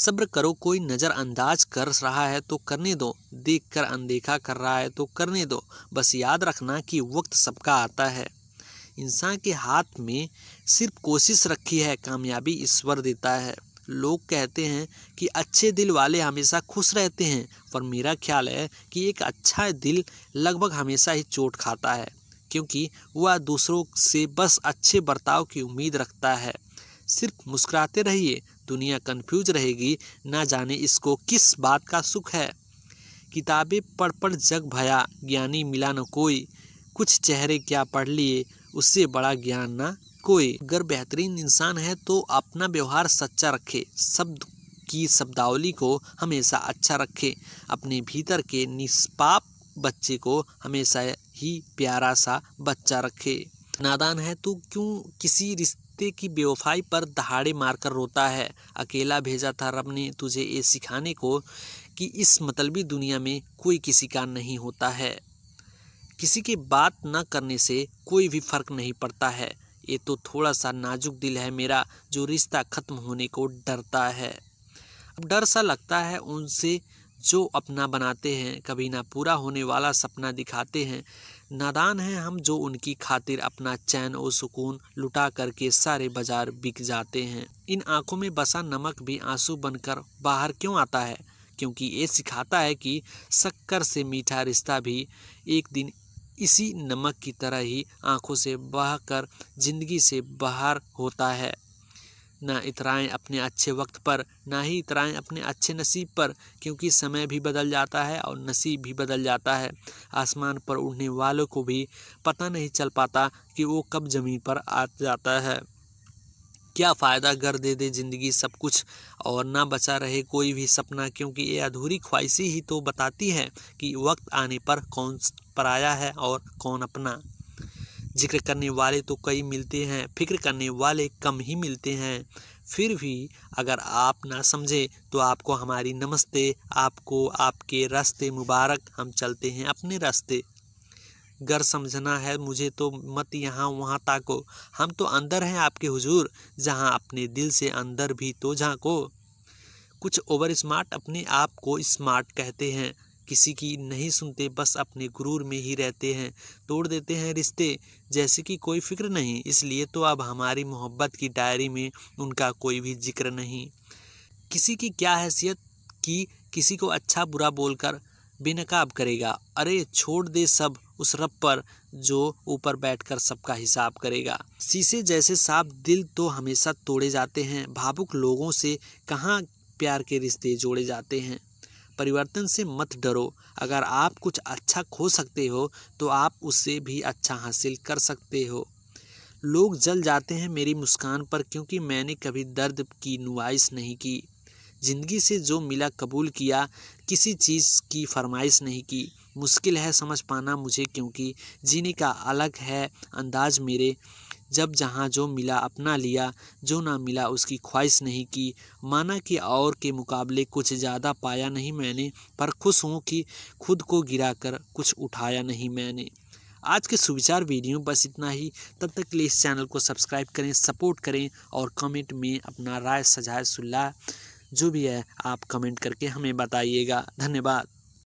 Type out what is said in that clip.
सब्र करो कोई नज़रअंदाज कर रहा है तो करने दो देख कर अनदेखा कर रहा है तो करने दो बस याद रखना कि वक्त सबका आता है इंसान के हाथ में सिर्फ कोशिश रखी है कामयाबी ईश्वर देता है लोग कहते हैं कि अच्छे दिल वाले हमेशा खुश रहते हैं पर मेरा ख्याल है कि एक अच्छा दिल लगभग हमेशा ही चोट खाता है क्योंकि वह दूसरों से बस अच्छे बर्ताव की उम्मीद रखता है सिर्फ मुस्कुराते रहिए दुनिया कंफ्यूज रहेगी ना जाने इसको किस बात का सुख है किताबें पढ़ पढ़ जग भया ज्ञानी मिला न कोई कुछ चेहरे क्या पढ़ लिए उससे बड़ा ज्ञान ना कोई अगर बेहतरीन इंसान है तो अपना व्यवहार सच्चा रखे शब्द की शब्दावली को हमेशा अच्छा रखे अपने भीतर के निष्पाप बच्चे को हमेशा ही प्यारा सा बच्चा रखे नादान है तो क्यों किसी रिश्ते कुत्ते की बेवफाई पर दहाड़े मारकर रोता है अकेला भेजा था रब ने तुझे ये सिखाने को कि इस मतलबी दुनिया में कोई किसी का नहीं होता है किसी की बात न करने से कोई भी फ़र्क नहीं पड़ता है ये तो थोड़ा सा नाजुक दिल है मेरा जो रिश्ता ख़त्म होने को डरता है अब डर सा लगता है उनसे जो अपना बनाते हैं कभी ना पूरा होने वाला सपना दिखाते हैं नादान हैं हम जो उनकी खातिर अपना चैन और सुकून लुटा करके सारे बाजार बिक जाते हैं इन आँखों में बसा नमक भी आंसू बनकर बाहर क्यों आता है क्योंकि ये सिखाता है कि शक्कर से मीठा रिश्ता भी एक दिन इसी नमक की तरह ही आंखों से बह कर ज़िंदगी से बाहर होता है ना इतराएं अपने अच्छे वक्त पर ना ही इतराएं अपने अच्छे नसीब पर क्योंकि समय भी बदल जाता है और नसीब भी बदल जाता है आसमान पर उड़ने वालों को भी पता नहीं चल पाता कि वो कब ज़मीन पर आ जाता है क्या फ़ायदा कर दे दे ज़िंदगी सब कुछ और ना बचा रहे कोई भी सपना क्योंकि ये अधूरी ख्वाहिशी ही तो बताती है कि वक्त आने पर कौन पराया है और कौन अपना जिक्र करने वाले तो कई मिलते हैं फिक्र करने वाले कम ही मिलते हैं फिर भी अगर आप ना समझे तो आपको हमारी नमस्ते आपको आपके रास्ते मुबारक हम चलते हैं अपने रास्ते गर समझना है मुझे तो मत यहाँ वहाँ ताको हम तो अंदर हैं आपके हुजूर जहाँ अपने दिल से अंदर भी तो झाँको कुछ ओवर स्मार्ट अपने आप को स्मार्ट कहते हैं किसी की नहीं सुनते बस अपने गुरूर में ही रहते हैं तोड़ देते हैं रिश्ते जैसे कि कोई फिक्र नहीं इसलिए तो अब हमारी मोहब्बत की डायरी में उनका कोई भी जिक्र नहीं किसी की क्या हैसियत कि किसी को अच्छा बुरा बोलकर बेनकाब करेगा अरे छोड़ दे सब उस रब पर जो ऊपर बैठकर सबका हिसाब करेगा शीशे जैसे साफ दिल तो हमेशा तोड़े जाते हैं भावुक लोगों से कहाँ प्यार के रिश्ते जोड़े जाते हैं परिवर्तन से मत डरो अगर आप कुछ अच्छा खो सकते हो तो आप उससे भी अच्छा हासिल कर सकते हो लोग जल जाते हैं मेरी मुस्कान पर क्योंकि मैंने कभी दर्द की नुमाइश नहीं की ज़िंदगी से जो मिला कबूल किया किसी चीज़ की फरमाइश नहीं की मुश्किल है समझ पाना मुझे क्योंकि जीने का अलग है अंदाज मेरे जब जहाँ जो मिला अपना लिया जो ना मिला उसकी ख्वाहिश नहीं की माना कि और के मुकाबले कुछ ज़्यादा पाया नहीं मैंने पर खुश हूँ कि खुद को गिरा कर कुछ उठाया नहीं मैंने आज के सुविचार वीडियो बस इतना ही तब तक के लिए इस चैनल को सब्सक्राइब करें सपोर्ट करें और कमेंट में अपना राय सजाए सुल्ला जो भी है आप कमेंट करके हमें बताइएगा धन्यवाद